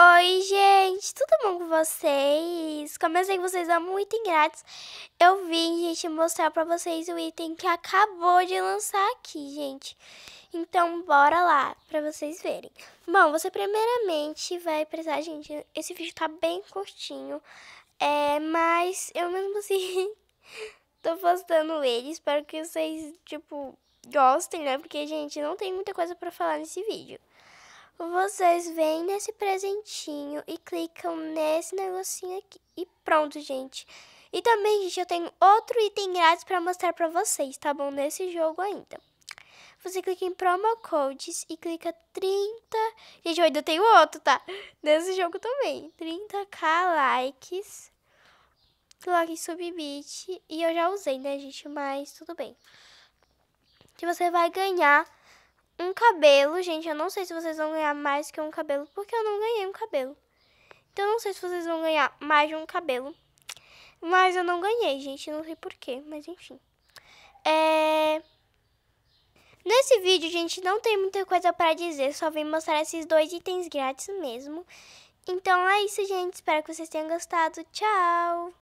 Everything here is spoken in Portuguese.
Oi, gente, tudo bom com vocês? Como eu sei que vocês amam muito item grátis, eu vim, gente, mostrar pra vocês o item que acabou de lançar aqui, gente. Então, bora lá pra vocês verem. Bom, você primeiramente vai precisar, gente, esse vídeo tá bem curtinho, é, mas eu mesmo assim tô postando ele, espero que vocês, tipo, gostem, né? Porque, gente, não tem muita coisa pra falar nesse vídeo. Vocês vêm nesse presentinho e clicam nesse negocinho aqui. E pronto, gente. E também, gente, eu tenho outro item grátis para mostrar para vocês, tá bom? Nesse jogo ainda. Você clica em promo codes e clica 30... Gente, eu ainda tenho outro, tá? Nesse jogo também. 30k likes. Coloque em subbit. E eu já usei, né, gente? Mas tudo bem. Que você vai ganhar um cabelo, gente, eu não sei se vocês vão ganhar mais que um cabelo, porque eu não ganhei um cabelo. Então eu não sei se vocês vão ganhar mais de um cabelo. Mas eu não ganhei, gente, não sei porquê, mas enfim. É... Nesse vídeo, gente, não tem muita coisa para dizer, só vim mostrar esses dois itens grátis mesmo. Então é isso, gente, espero que vocês tenham gostado, tchau!